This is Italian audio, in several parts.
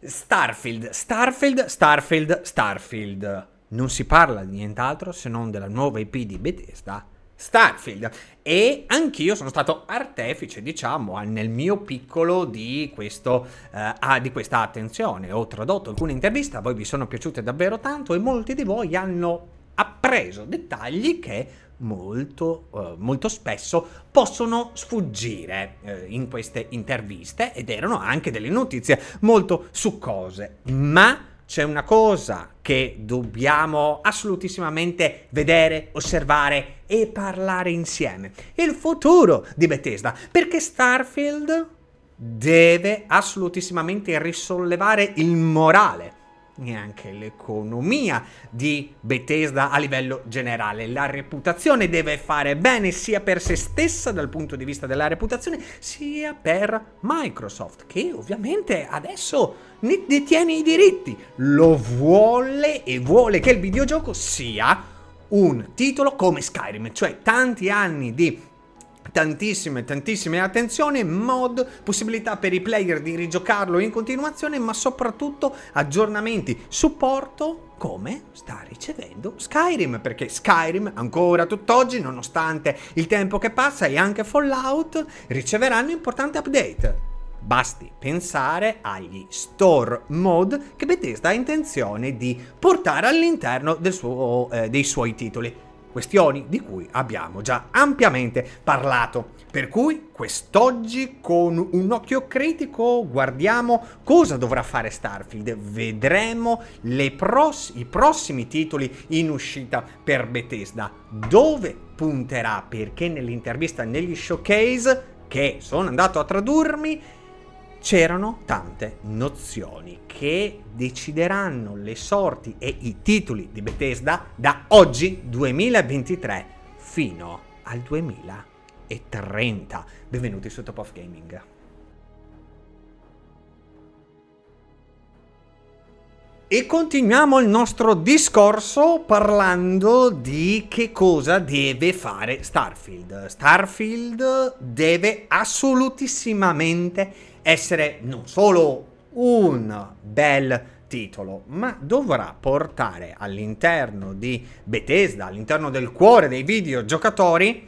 Starfield, Starfield, Starfield, Starfield. Non si parla di nient'altro se non della nuova IP di Bethesda, Starfield. E anch'io sono stato artefice, diciamo, nel mio piccolo di, questo, eh, ah, di questa attenzione. Ho tradotto alcune interviste, a voi vi sono piaciute davvero tanto e molti di voi hanno appreso dettagli che molto, eh, molto spesso possono sfuggire eh, in queste interviste ed erano anche delle notizie molto succose. Ma c'è una cosa che dobbiamo assolutissimamente vedere, osservare e parlare insieme. Il futuro di Bethesda, perché Starfield deve assolutissimamente risollevare il morale neanche l'economia di Bethesda a livello generale. La reputazione deve fare bene sia per se stessa dal punto di vista della reputazione, sia per Microsoft, che ovviamente adesso ne detiene i diritti, lo vuole e vuole che il videogioco sia un titolo come Skyrim, cioè tanti anni di tantissime tantissime attenzioni mod possibilità per i player di rigiocarlo in continuazione ma soprattutto aggiornamenti supporto come sta ricevendo Skyrim, perché Skyrim ancora tutt'oggi, nonostante il tempo che passa e anche Fallout, riceveranno importanti update. Basti pensare agli store mod che Bethesda ha intenzione di portare all'interno suo, eh, dei suoi titoli questioni di cui abbiamo già ampiamente parlato. Per cui quest'oggi con un occhio critico guardiamo cosa dovrà fare Starfield, vedremo pros- i prossimi titoli in uscita per Bethesda, dove punterà, perché nell'intervista negli showcase che sono andato a tradurmi c'erano tante nozioni che decideranno le sorti e i titoli di Bethesda da oggi 2023 fino al 2030. Benvenuti su Top of Gaming. E continuiamo il nostro discorso parlando di che cosa deve fare Starfield. Starfield deve assolutissimamente essere non solo un bel titolo, ma dovrà portare all'interno di Bethesda, all'interno del cuore dei videogiocatori,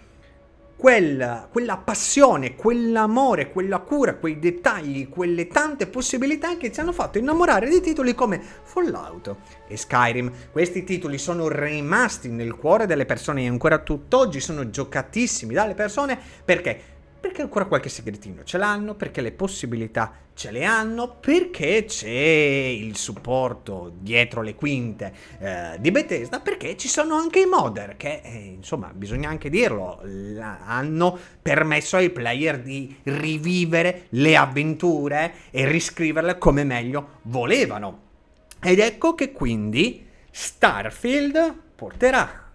quella, quella passione, quell'amore, quella cura, quei dettagli, quelle tante possibilità che ci hanno fatto innamorare di titoli come Fallout e Skyrim. Questi titoli sono rimasti nel cuore delle persone e ancora tutt'oggi sono giocatissimi dalle persone perché perché ancora qualche segretino ce l'hanno, perché le possibilità ce le hanno, perché c'è il supporto dietro le quinte eh, di Bethesda, perché ci sono anche i modder che, eh, insomma, bisogna anche dirlo, hanno permesso ai player di rivivere le avventure e riscriverle come meglio volevano. Ed ecco che quindi Starfield porterà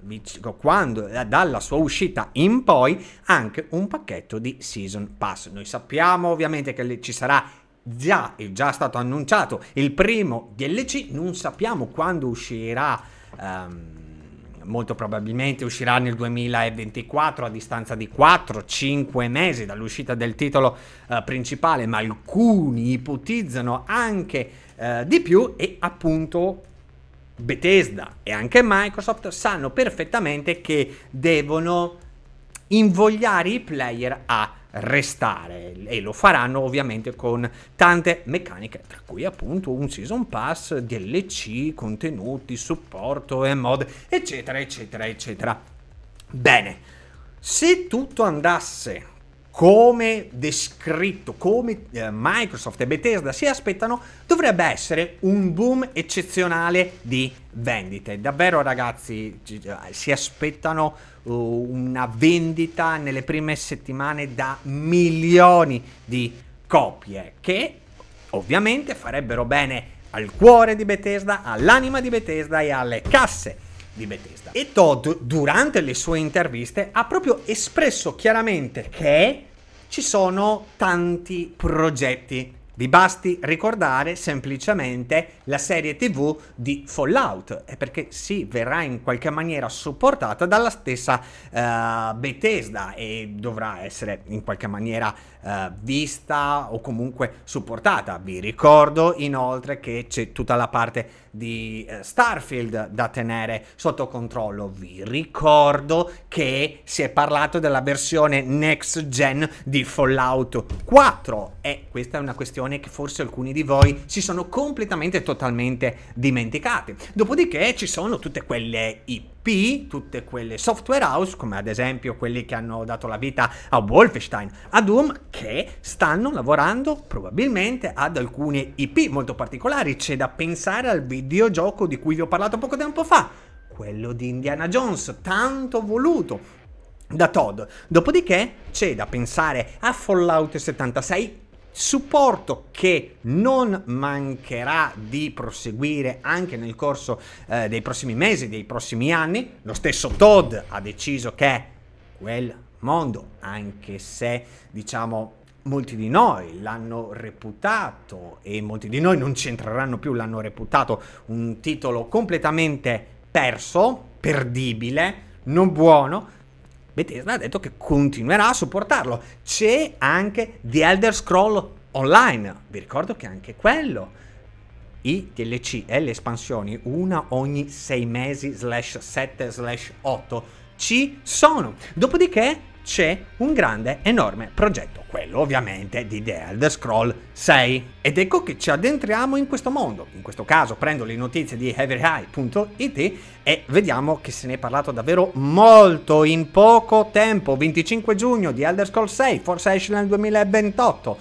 quando, eh, dalla sua uscita in poi anche un pacchetto di Season Pass. Noi sappiamo ovviamente che ci sarà già, è già stato annunciato il primo DLC, non sappiamo quando uscirà. Um, molto probabilmente uscirà nel 2024 a distanza di 4-5 mesi dall'uscita del titolo eh, principale, ma alcuni ipotizzano anche eh, di più e appunto Bethesda e anche Microsoft sanno perfettamente che devono invogliare i player a restare e lo faranno ovviamente con tante meccaniche tra cui appunto un season pass, DLC, contenuti, supporto e mod eccetera eccetera eccetera bene se tutto andasse come descritto, come eh, Microsoft e Bethesda si aspettano, dovrebbe essere un boom eccezionale di vendite. Davvero ragazzi, eh, si aspettano uh, una vendita nelle prime settimane da milioni di copie che ovviamente farebbero bene al cuore di Bethesda, all'anima di Bethesda e alle casse di Bethesda. E Todd, durante le sue interviste, ha proprio espresso chiaramente che ci sono tanti progetti. Vi basti ricordare semplicemente la serie TV di Fallout, è eh, perché sì, verrà in qualche maniera supportata dalla stessa uh, Bethesda e dovrà essere in qualche maniera eh, vista o comunque supportata. Vi ricordo inoltre che c'è tutta la parte di eh, Starfield da tenere sotto controllo. Vi ricordo che si è parlato della versione next gen di Fallout 4 e questa è una questione che forse alcuni di voi si sono completamente e totalmente dimenticati. Dopodiché ci sono tutte quelle IP P, tutte quelle software house, come ad esempio quelli che hanno dato la vita a Wolfenstein, a Doom, che stanno lavorando probabilmente ad alcune IP molto particolari. C'è da pensare al videogioco di cui vi ho parlato poco tempo fa, quello di Indiana Jones, tanto voluto da Todd. Dopodiché c'è da pensare a Fallout 76 supporto che non mancherà di proseguire anche nel corso eh, dei prossimi mesi, dei prossimi anni. Lo stesso Todd ha deciso che quel mondo, anche se diciamo molti di noi l'hanno reputato e molti di noi non c'entreranno più, l'hanno reputato un titolo completamente perso, perdibile, non buono, Bethesda ha detto che continuerà a supportarlo. C'è anche The Elder Scroll Online, vi ricordo che anche quello i DLC e le espansioni, una ogni 6 mesi, slash 7, slash 8, ci sono. Dopodiché c'è un grande, enorme progetto, quello ovviamente di The Elder Scroll 6. Ed ecco che ci addentriamo in questo mondo, in questo caso prendo le notizie di HeavyHigh.it e vediamo che se ne è parlato davvero molto in poco tempo, 25 giugno di Elder Scroll 6, forse esce nel 2028.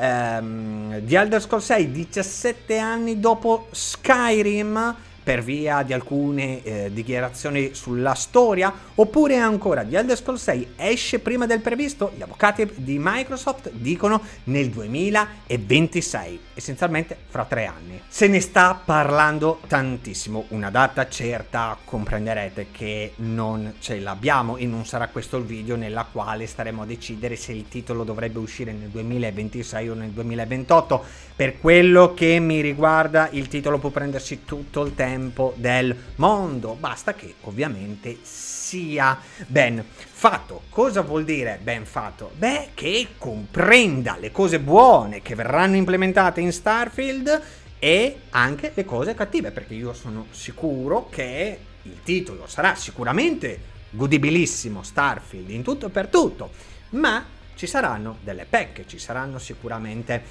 Ehm, di Elder Scrolls 6 17 anni dopo Skyrim per via di alcune eh, dichiarazioni sulla storia, oppure ancora di Elder Scrolls 6 esce prima del previsto, gli avvocati di Microsoft dicono nel 2026, essenzialmente fra tre anni. Se ne sta parlando tantissimo, una data certa comprenderete che non ce l'abbiamo e non sarà questo il video nella quale staremo a decidere se il titolo dovrebbe uscire nel 2026 o nel 2028, per quello che mi riguarda il titolo può prendersi tutto il tempo tempo del mondo, basta che ovviamente sia ben fatto. Cosa vuol dire ben fatto? Beh, che comprenda le cose buone che verranno implementate in Starfield e anche le cose cattive, perché io sono sicuro che il titolo sarà sicuramente godibilissimo Starfield in tutto e per tutto, ma ci saranno delle pecche, ci saranno sicuramente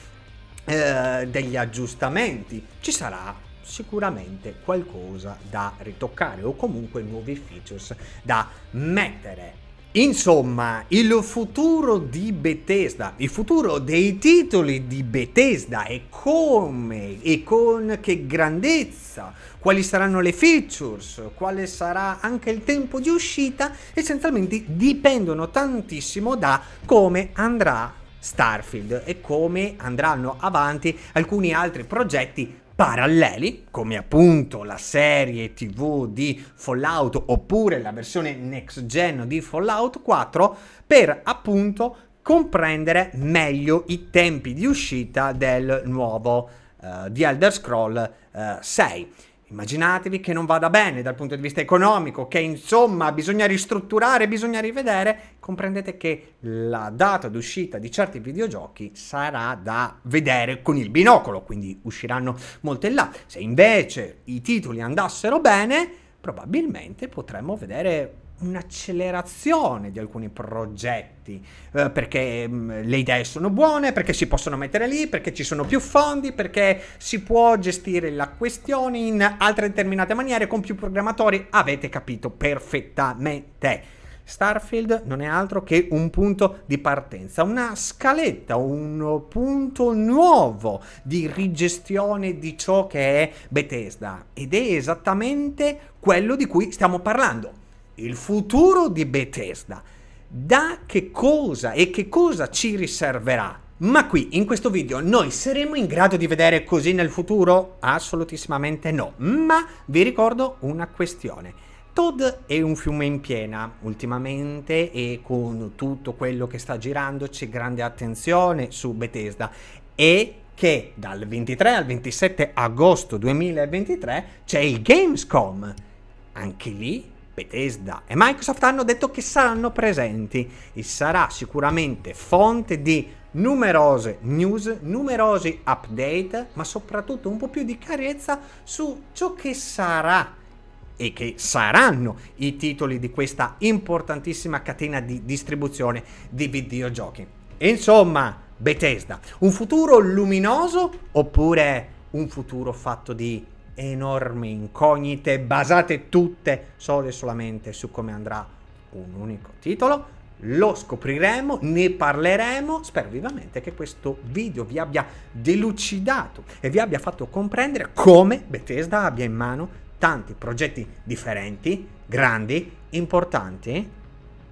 eh, degli aggiustamenti, ci sarà sicuramente qualcosa da ritoccare o comunque nuovi features da mettere. Insomma, il futuro di Bethesda, il futuro dei titoli di Bethesda e come e con che grandezza, quali saranno le features, quale sarà anche il tempo di uscita, essenzialmente dipendono tantissimo da come andrà Starfield e come andranno avanti alcuni altri progetti paralleli, come appunto la serie TV di Fallout oppure la versione next gen di Fallout 4, per appunto comprendere meglio i tempi di uscita del nuovo uh, di Elder Scroll uh, eh, 6 immaginatevi che non vada bene dal punto di vista economico, che insomma bisogna ristrutturare, bisogna rivedere, comprendete che la data d'uscita di certi videogiochi sarà da vedere con il binocolo, quindi usciranno molte là. Se invece i titoli andassero bene, probabilmente potremmo vedere un'accelerazione di alcuni progetti eh, perché mh, mm, le idee sono buone, perché si possono mettere lì, perché ci sono più fondi, perché si può gestire la questione in altre determinate maniere con più programmatori. Avete capito perfettamente. Starfield non è altro che un punto di partenza, una scaletta, un punto nuovo di rigestione di ciò che è Bethesda ed è esattamente quello di cui stiamo parlando il futuro di Bethesda. Da che cosa e che cosa ci riserverà? Ma qui, in questo video, noi saremo in grado di vedere così nel futuro? Assolutissimamente no, ma vi ricordo una questione. Todd è un fiume in piena ultimamente e con tutto quello che sta girando c'è grande attenzione su Bethesda e che dal 23 al 27 agosto 2023 c'è il Gamescom. Anche lì Bethesda e Microsoft hanno detto che saranno presenti e sarà sicuramente fonte di numerose news, numerosi update, ma soprattutto un po' più di carezza su ciò che sarà e che saranno i titoli di questa importantissima catena di distribuzione di videogiochi. Insomma, Bethesda, un futuro luminoso oppure un futuro fatto di enormi incognite basate tutte solo e solamente su come andrà un unico titolo. Lo scopriremo, ne parleremo. Spero vivamente che questo video vi abbia delucidato e vi abbia fatto comprendere come Bethesda abbia in mano tanti progetti differenti, grandi, importanti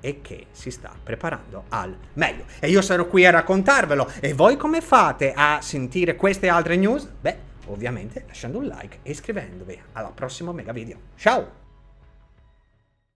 e che si sta preparando al meglio. E io sarò qui a raccontarvelo. E voi come fate a sentire queste altre news? Beh, ovviamente lasciando un like e iscrivendovi. Alla prossima mega video. Ciao!